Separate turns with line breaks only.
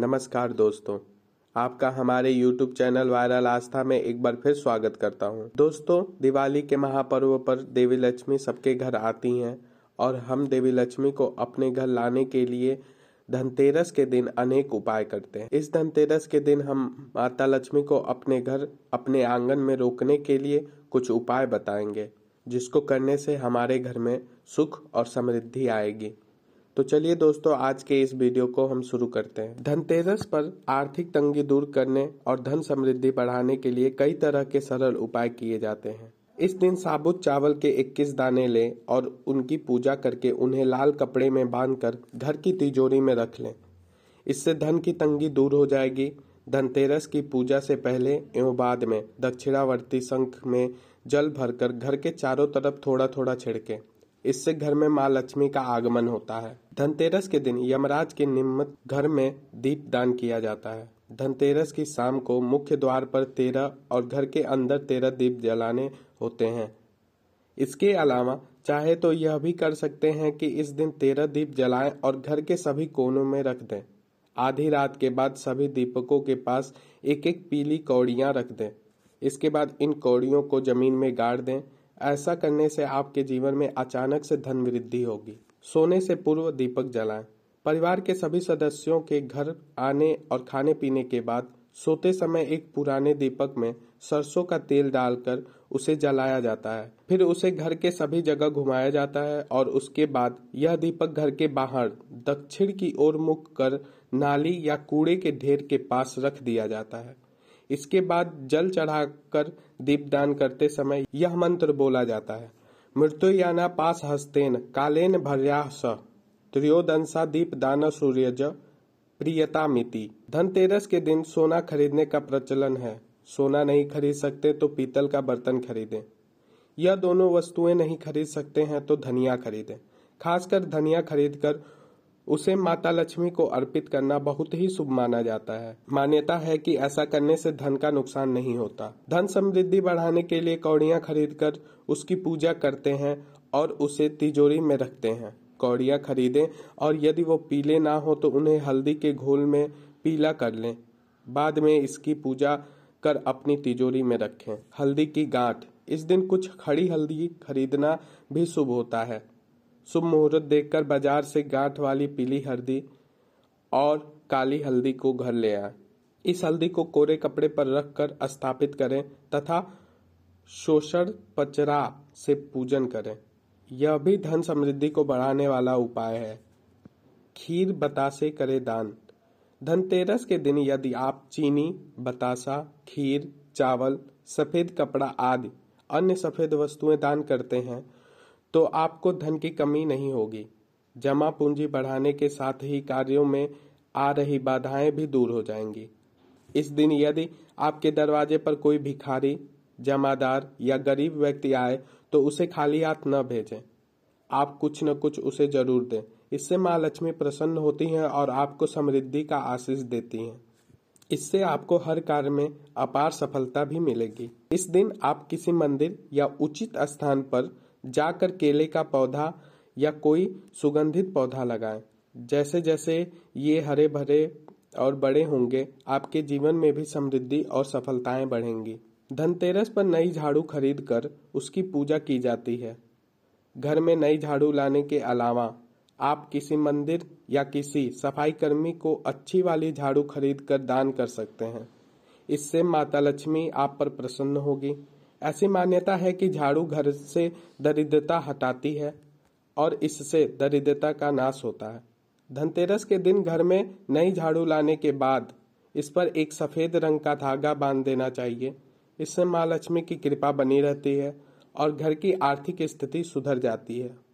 नमस्कार दोस्तों आपका हमारे YouTube चैनल वायरल आस्था में एक बार फिर स्वागत करता हूं। दोस्तों दिवाली के महापर्व पर देवी लक्ष्मी सबके घर आती हैं और हम देवी लक्ष्मी को अपने घर लाने के लिए धनतेरस के दिन अनेक उपाय करते हैं इस धनतेरस के दिन हम माता लक्ष्मी को अपने घर अपने आंगन में रोकने के लिए कुछ उपाय बताएंगे जिसको करने से हमारे घर में सुख और समृद्धि आएगी तो चलिए दोस्तों आज के इस वीडियो को हम शुरू करते हैं धनतेरस पर आर्थिक तंगी दूर करने और धन समृद्धि बढ़ाने के लिए कई तरह के सरल उपाय किए जाते हैं इस दिन साबुत चावल के 21 दाने लें और उनकी पूजा करके उन्हें लाल कपड़े में बांधकर घर की तिजोरी में रख लें इससे धन की तंगी दूर हो जाएगी धनतेरस की पूजा से पहले एवं बाद में दक्षिणावर्ती शंख में जल भरकर घर के चारों तरफ थोड़ा थोड़ा छिड़कें इससे घर में माँ लक्ष्मी का आगमन होता है धनतेरस के दिन यमराज के निम्न घर में दीप दान किया जाता है धनतेरस की शाम को मुख्य द्वार पर तेरह और घर के अंदर तेरह दीप जलाने होते हैं इसके अलावा चाहे तो यह भी कर सकते हैं कि इस दिन तेरह दीप जलाएं और घर के सभी कोनों में रख दें आधी रात के बाद सभी दीपकों के पास एक एक पीली कौड़िया रख दें इसके बाद इन कौड़ियों को जमीन में गाड़ दें ऐसा करने से आपके जीवन में अचानक से धन वृद्धि होगी सोने से पूर्व दीपक जलाएं परिवार के सभी सदस्यों के घर आने और खाने पीने के बाद सोते समय एक पुराने दीपक में सरसों का तेल डालकर उसे जलाया जाता है फिर उसे घर के सभी जगह घुमाया जाता है और उसके बाद यह दीपक घर के बाहर दक्षिण की ओर मुख कर नाली या कूड़े के ढेर के पास रख दिया जाता है इसके बाद जल चढ़ाकर दीपदान करते समय यह मंत्र बोला जाता है मृत्युयाना पास हस्तेन कालेन भर्या स त्रयोदंसा दीप दान सूर्यज प्रियता मिति धनतेरस के दिन सोना खरीदने का प्रचलन है सोना नहीं खरीद सकते तो पीतल का बर्तन खरीदें यह दोनों वस्तुएं नहीं खरीद सकते हैं तो धनिया खरीदें खासकर धनिया खरीदकर उसे माता लक्ष्मी को अर्पित करना बहुत ही शुभ माना जाता है मान्यता है कि ऐसा करने से धन का नुकसान नहीं होता धन समृद्धि बढ़ाने के लिए कौड़ियाँ खरीदकर उसकी पूजा करते हैं और उसे तिजोरी में रखते हैं कौड़ियाँ खरीदें और यदि वो पीले ना हो तो उन्हें हल्दी के घोल में पीला कर लें बाद में इसकी पूजा कर अपनी तिजोरी में रखें हल्दी की गांठ इस दिन कुछ खड़ी हल्दी खरीदना भी शुभ होता है शुभ मुहूर्त देखकर बाजार से गांठ वाली पीली हल्दी और काली हल्दी को घर ले आए इस हल्दी को कोरे कपड़े पर रखकर स्थापित करें तथा शोषण पचरा से पूजन करें यह भी धन समृद्धि को बढ़ाने वाला उपाय है खीर बतासे करे दान धनतेरस के दिन यदि आप चीनी बतासा खीर चावल सफेद कपड़ा आदि अन्य सफेद वस्तुएं दान करते हैं तो आपको धन की कमी नहीं होगी जमा पूंजी बढ़ाने के साथ ही कार्यों में आ रही बाधाएं भी दूर हो जाएंगी इस दिन यदि आपके दरवाजे पर कोई भिखारी जमादार या गरीब व्यक्ति आए तो उसे खाली हाथ न भेजें आप कुछ न कुछ उसे जरूर दें इससे माँ लक्ष्मी प्रसन्न होती हैं और आपको समृद्धि का आशीष देती हैं इससे आपको हर कार्य में अपार सफलता भी मिलेगी इस दिन आप किसी मंदिर या उचित स्थान पर जाकर केले का पौधा या कोई सुगंधित पौधा लगाएं जैसे जैसे ये हरे भरे और बड़े होंगे आपके जीवन में भी समृद्धि और सफलताएं बढ़ेंगी धनतेरस पर नई झाड़ू खरीद कर उसकी पूजा की जाती है घर में नई झाड़ू लाने के अलावा आप किसी मंदिर या किसी सफाई कर्मी को अच्छी वाली झाड़ू खरीद कर दान कर सकते हैं इससे माता लक्ष्मी आप पर प्रसन्न होगी ऐसी मान्यता है कि झाड़ू घर से दरिद्रता हटाती है और इससे दरिद्रता का नाश होता है धनतेरस के दिन घर में नई झाड़ू लाने के बाद इस पर एक सफ़ेद रंग का धागा बांध देना चाहिए इससे माँ लक्ष्मी की कृपा बनी रहती है और घर की आर्थिक स्थिति सुधर जाती है